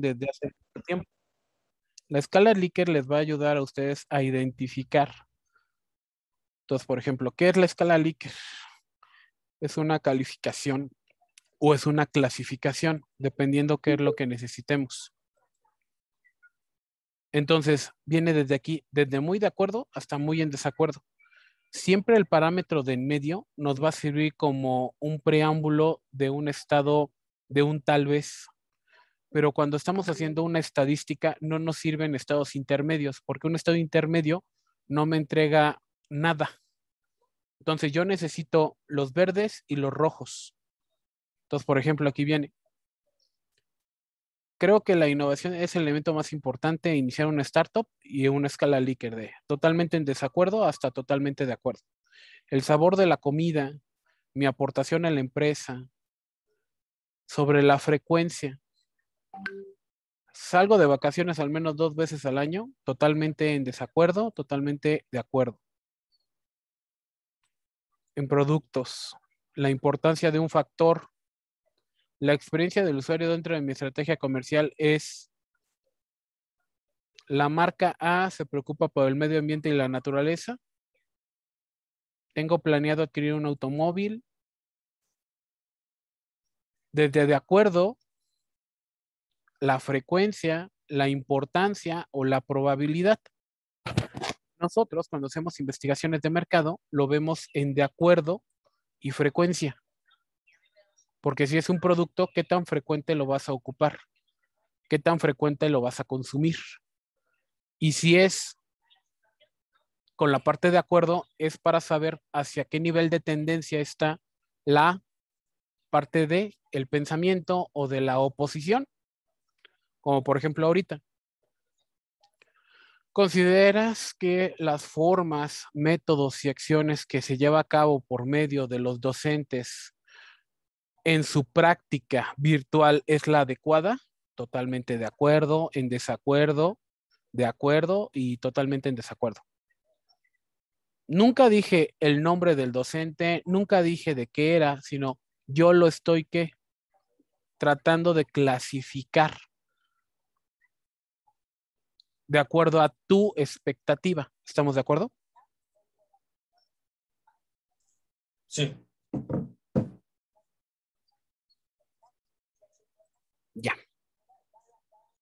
desde hace tiempo. La escala Likert les va a ayudar a ustedes a identificar. Entonces, por ejemplo, ¿qué es la escala Likert? Es una calificación o es una clasificación, dependiendo qué es lo que necesitemos. Entonces, viene desde aquí, desde muy de acuerdo hasta muy en desacuerdo. Siempre el parámetro de en medio nos va a servir como un preámbulo de un estado, de un tal vez pero cuando estamos haciendo una estadística no nos sirven estados intermedios, porque un estado intermedio no me entrega nada. Entonces yo necesito los verdes y los rojos. Entonces, por ejemplo, aquí viene. Creo que la innovación es el elemento más importante iniciar una startup y una escala Likert de totalmente en desacuerdo hasta totalmente de acuerdo. El sabor de la comida, mi aportación a la empresa, sobre la frecuencia, Salgo de vacaciones al menos dos veces al año, totalmente en desacuerdo, totalmente de acuerdo. En productos, la importancia de un factor. La experiencia del usuario dentro de mi estrategia comercial es la marca A se preocupa por el medio ambiente y la naturaleza. Tengo planeado adquirir un automóvil. Desde de acuerdo, la frecuencia, la importancia o la probabilidad. Nosotros, cuando hacemos investigaciones de mercado, lo vemos en de acuerdo y frecuencia. Porque si es un producto, ¿qué tan frecuente lo vas a ocupar? ¿Qué tan frecuente lo vas a consumir? Y si es con la parte de acuerdo, es para saber hacia qué nivel de tendencia está la parte de el pensamiento o de la oposición como por ejemplo ahorita. ¿Consideras que las formas, métodos y acciones que se lleva a cabo por medio de los docentes en su práctica virtual es la adecuada? Totalmente de acuerdo, en desacuerdo, de acuerdo y totalmente en desacuerdo. Nunca dije el nombre del docente, nunca dije de qué era, sino yo lo estoy que tratando de clasificar de acuerdo a tu expectativa. ¿Estamos de acuerdo? Sí. Ya.